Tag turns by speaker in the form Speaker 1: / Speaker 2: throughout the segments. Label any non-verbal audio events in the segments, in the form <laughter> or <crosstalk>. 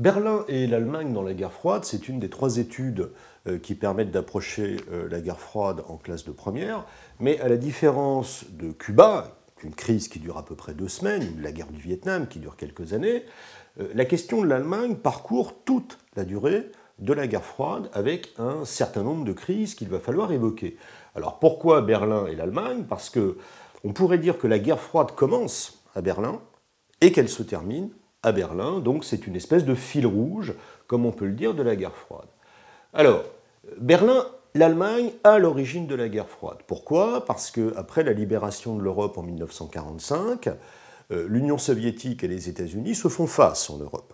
Speaker 1: Berlin et l'Allemagne dans la guerre froide, c'est une des trois études euh, qui permettent d'approcher euh, la guerre froide en classe de première, mais à la différence de Cuba, une crise qui dure à peu près deux semaines, la guerre du Vietnam qui dure quelques années, euh, la question de l'Allemagne parcourt toute la durée de la guerre froide avec un certain nombre de crises qu'il va falloir évoquer. Alors pourquoi Berlin et l'Allemagne Parce que on pourrait dire que la guerre froide commence à Berlin et qu'elle se termine à Berlin. Donc c'est une espèce de fil rouge, comme on peut le dire, de la guerre froide. Alors, Berlin, l'Allemagne a l'origine de la guerre froide. Pourquoi Parce que après la libération de l'Europe en 1945, euh, l'Union soviétique et les États-Unis se font face en Europe.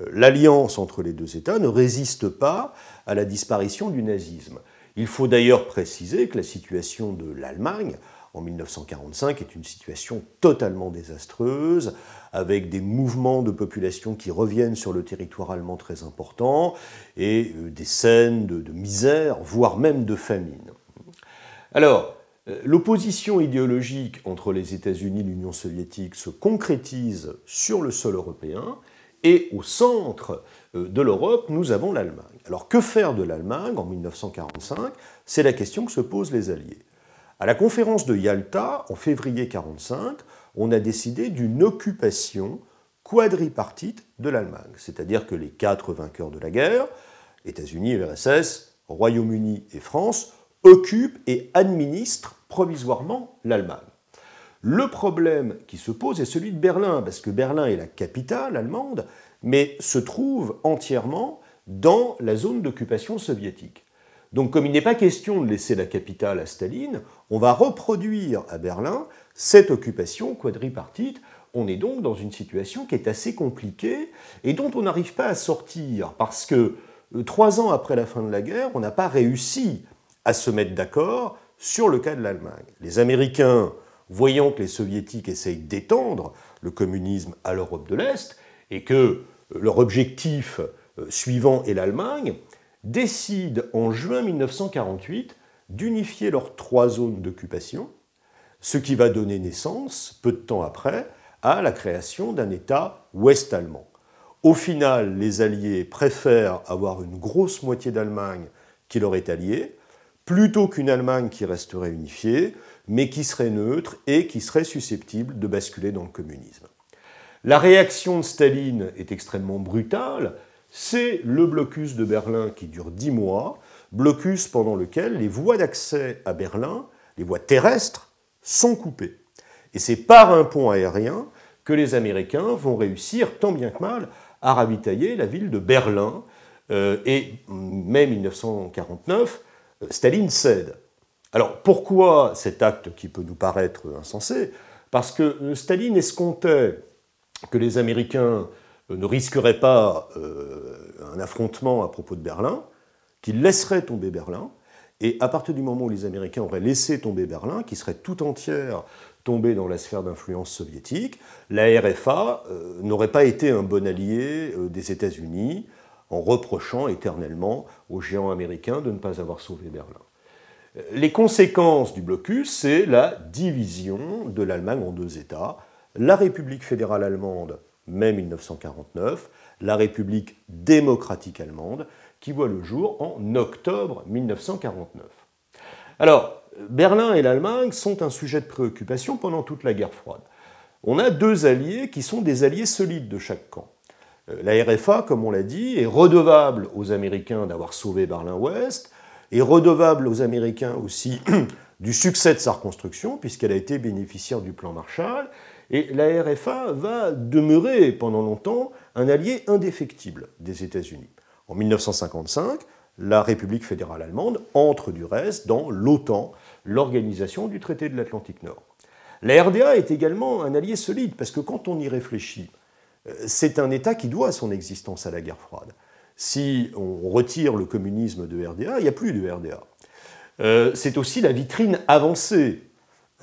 Speaker 1: Euh, l'alliance entre les deux États ne résiste pas à la disparition du nazisme. Il faut d'ailleurs préciser que la situation de l'Allemagne en 1945 est une situation totalement désastreuse, avec des mouvements de population qui reviennent sur le territoire allemand très important, et euh, des scènes de, de misère, voire même de famine. Alors, euh, l'opposition idéologique entre les États-Unis et l'Union soviétique se concrétise sur le sol européen, et au centre euh, de l'Europe, nous avons l'Allemagne. Alors que faire de l'Allemagne en 1945 C'est la question que se posent les Alliés. À la conférence de Yalta, en février 1945, on a décidé d'une occupation quadripartite de l'Allemagne, c'est-à-dire que les quatre vainqueurs de la guerre, États-Unis, URSS, Royaume-Uni et France, occupent et administrent provisoirement l'Allemagne. Le problème qui se pose est celui de Berlin, parce que Berlin est la capitale allemande, mais se trouve entièrement dans la zone d'occupation soviétique. Donc comme il n'est pas question de laisser la capitale à Staline, on va reproduire à Berlin cette occupation quadripartite. On est donc dans une situation qui est assez compliquée et dont on n'arrive pas à sortir parce que euh, trois ans après la fin de la guerre, on n'a pas réussi à se mettre d'accord sur le cas de l'Allemagne. Les Américains, voyant que les Soviétiques essayent d'étendre le communisme à l'Europe de l'Est et que euh, leur objectif euh, suivant est l'Allemagne, décident en juin 1948 d'unifier leurs trois zones d'occupation, ce qui va donner naissance, peu de temps après, à la création d'un État ouest-allemand. Au final, les Alliés préfèrent avoir une grosse moitié d'Allemagne qui leur est alliée, plutôt qu'une Allemagne qui resterait unifiée, mais qui serait neutre et qui serait susceptible de basculer dans le communisme. La réaction de Staline est extrêmement brutale, c'est le blocus de Berlin qui dure dix mois, blocus pendant lequel les voies d'accès à Berlin, les voies terrestres, sont coupées. Et c'est par un pont aérien que les Américains vont réussir, tant bien que mal, à ravitailler la ville de Berlin. Euh, et mm, mai 1949, euh, Staline cède. Alors pourquoi cet acte qui peut nous paraître insensé Parce que euh, Staline escomptait que les Américains euh, ne risquerait pas euh, un affrontement à propos de Berlin, qu'il laisserait tomber Berlin, et à partir du moment où les Américains auraient laissé tomber Berlin, qui serait tout entière tombée dans la sphère d'influence soviétique, la RFA euh, n'aurait pas été un bon allié des États-Unis en reprochant éternellement aux géants américains de ne pas avoir sauvé Berlin. Les conséquences du blocus, c'est la division de l'Allemagne en deux États, la République fédérale allemande mai 1949, la République démocratique allemande, qui voit le jour en octobre 1949. Alors, Berlin et l'Allemagne sont un sujet de préoccupation pendant toute la guerre froide. On a deux alliés qui sont des alliés solides de chaque camp. Euh, la RFA, comme on l'a dit, est redevable aux Américains d'avoir sauvé Berlin-Ouest, est redevable aux Américains aussi <clears throat> du succès de sa reconstruction, puisqu'elle a été bénéficiaire du plan Marshall, et la RFA va demeurer pendant longtemps un allié indéfectible des États-Unis. En 1955, la République fédérale allemande entre du reste dans l'OTAN, l'organisation du traité de l'Atlantique Nord. La RDA est également un allié solide parce que quand on y réfléchit, euh, c'est un État qui doit son existence à la guerre froide. Si on retire le communisme de RDA, il n'y a plus de RDA. Euh, c'est aussi la vitrine avancée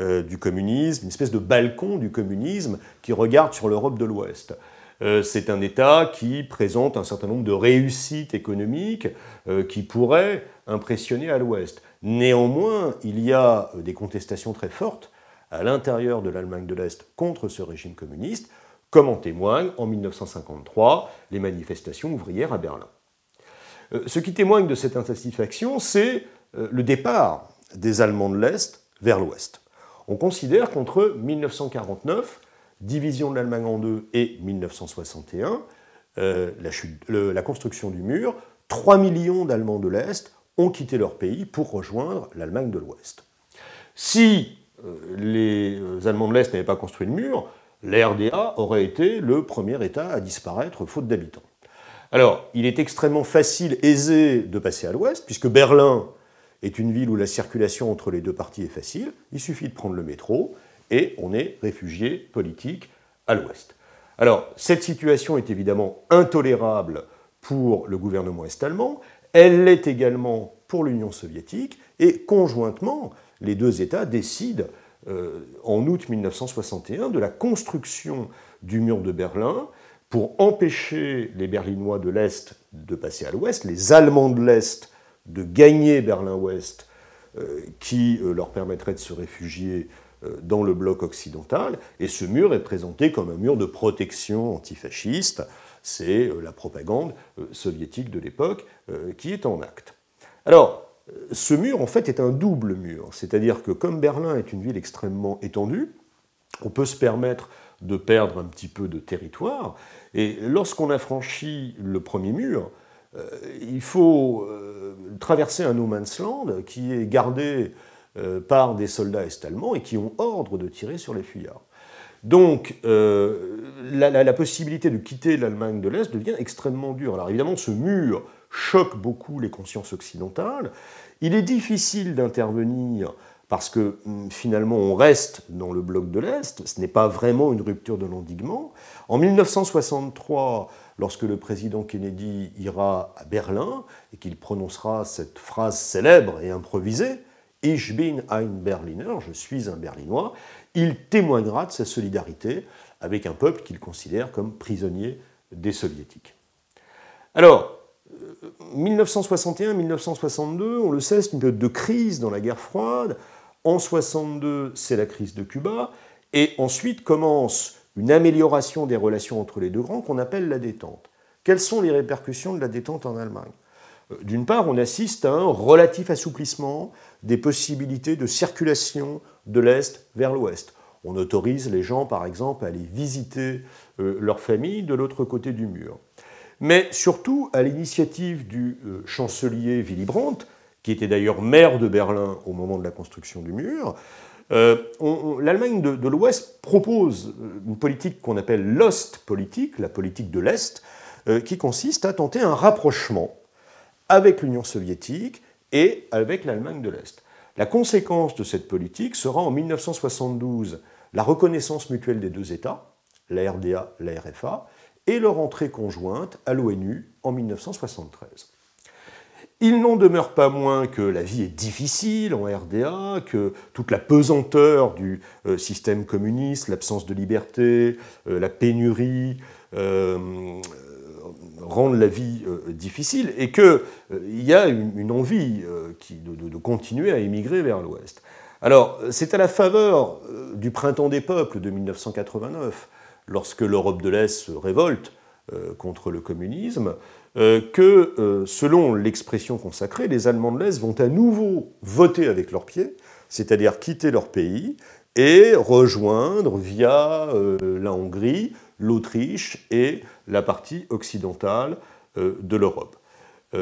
Speaker 1: euh, du communisme, une espèce de balcon du communisme qui regarde sur l'Europe de l'Ouest. Euh, c'est un État qui présente un certain nombre de réussites économiques euh, qui pourraient impressionner à l'Ouest. Néanmoins, il y a des contestations très fortes à l'intérieur de l'Allemagne de l'Est contre ce régime communiste, comme en témoignent en 1953 les manifestations ouvrières à Berlin. Ce qui témoigne de cette insatisfaction, c'est le départ des Allemands de l'Est vers l'Ouest on considère qu'entre 1949, division de l'Allemagne en deux, et 1961, euh, la, construction du mur, 3 millions d'Allemands de l'Est ont quitté leur pays pour rejoindre l'Allemagne de l'Ouest. Si euh, les euh, Allemands de l'Est n'avaient pas construit le mur, la RDA aurait été le premier État à disparaître faute d'habitants. Alors, il est extrêmement facile, aisé de passer à l'Ouest, puisque Berlin est une ville où la circulation entre les deux parties est facile. Il suffit de prendre le métro et on est réfugié politique à l'ouest. Alors, cette situation est évidemment intolérable pour le gouvernement est-allemand, elle l'est également pour l'Union soviétique, et conjointement, les deux États décident euh, en août 1961 de la construction du mur de Berlin pour empêcher les Berlinois de l'Est de passer à l'Ouest, les Allemands de l'Est de gagner Berlin-Ouest, euh, qui euh, leur permettrait de se réfugier euh, dans le bloc occidental, et ce mur est présenté comme un mur de protection antifasciste. C'est la propagande soviétique de l'époque qui est en acte. Alors, ce mur, en fait, est un double mur, c'est-à-dire que comme Berlin est une ville extrêmement étendue, on peut se permettre de perdre un petit peu de territoire, et lorsqu'on a franchi le premier mur, euh, il faut euh, traverser un no man's land qui est gardé euh, par des soldats est-allemands et qui ont ordre de tirer sur les fuyards. Donc, la, la, possibilité de quitter l'Allemagne de l'Est devient extrêmement dure. Alors évidemment, ce mur choque beaucoup les consciences occidentales. Il est difficile d'intervenir parce que hum, finalement, on reste dans le bloc de l'Est. Ce n'est pas vraiment une rupture de l'endiguement. En 1963, lorsque le président Kennedy ira à Berlin et qu'il prononcera cette phrase célèbre et improvisée, Ich bin ein Berliner, je suis un Berlinois, il témoignera de sa solidarité avec un peuple qu'il considère comme prisonnier des Soviétiques. Alors, 1961-1962, euh, on le sait, c'est une période de crise dans la guerre froide. En 62, c'est la crise de Cuba. Et ensuite commence une amélioration des relations entre les deux grands qu'on appelle la détente. Quelles sont les répercussions de la détente en Allemagne euh, D'une part, on assiste à un relatif assouplissement des possibilités de circulation de l'Est vers l'Ouest. On autorise les gens, par exemple, à aller visiter euh, leur famille de l'autre côté du mur. Mais surtout, à l'initiative du euh, chancelier Willy Brandt, qui était d'ailleurs maire de Berlin au moment de la construction du mur, euh, L'Allemagne de, l'Ouest propose euh, une politique qu'on appelle l'Ost politique, la politique de l'Est, euh, qui consiste à tenter un rapprochement avec l'Union soviétique et avec l'Allemagne de l'Est. La conséquence de cette politique sera en 1972 la reconnaissance mutuelle des deux États, la RDA, la RFA, et leur entrée conjointe à l'ONU en 1973. Il n'en demeure pas moins que la vie est difficile en RDA, que toute la pesanteur du euh, système communiste, l'absence de liberté, euh, la pénurie, euh, rendent la vie difficile et qu'il y a une, envie de, de, continuer à émigrer vers l'Ouest. Alors, c'est à la faveur du printemps des peuples de 1989, lorsque l'Europe de l'Est se révolte contre le communisme, euh, que, euh, selon l'expression consacrée, les Allemands de l'Est vont à nouveau voter avec leurs pieds, c'est-à-dire quitter leur pays et rejoindre via euh, la Hongrie, l'Autriche et la partie occidentale de l'Europe.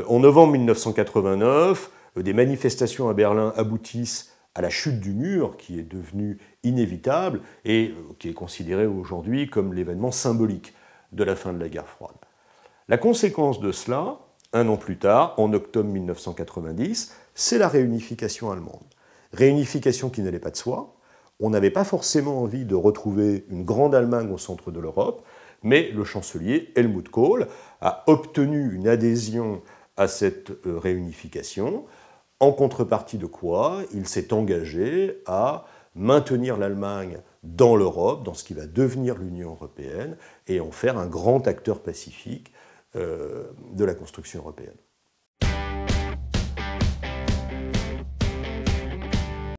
Speaker 1: en novembre 1989, des manifestations à Berlin aboutissent à la chute du mur qui est devenue inévitable et qui est considérée aujourd'hui comme l'événement symbolique de la fin de la guerre froide. La conséquence de cela, un an plus tard, en octobre 1990, c'est la réunification allemande. Réunification qui n'allait pas de soi. On n'avait pas forcément envie de retrouver une grande Allemagne au centre de l'Europe, mais le chancelier Helmut Kohl a obtenu une adhésion à cette euh, réunification, en contrepartie de quoi il s'est engagé à maintenir l'Allemagne dans l'Europe, dans ce qui va devenir l'Union européenne, et en faire un grand acteur pacifique euh, de la construction européenne.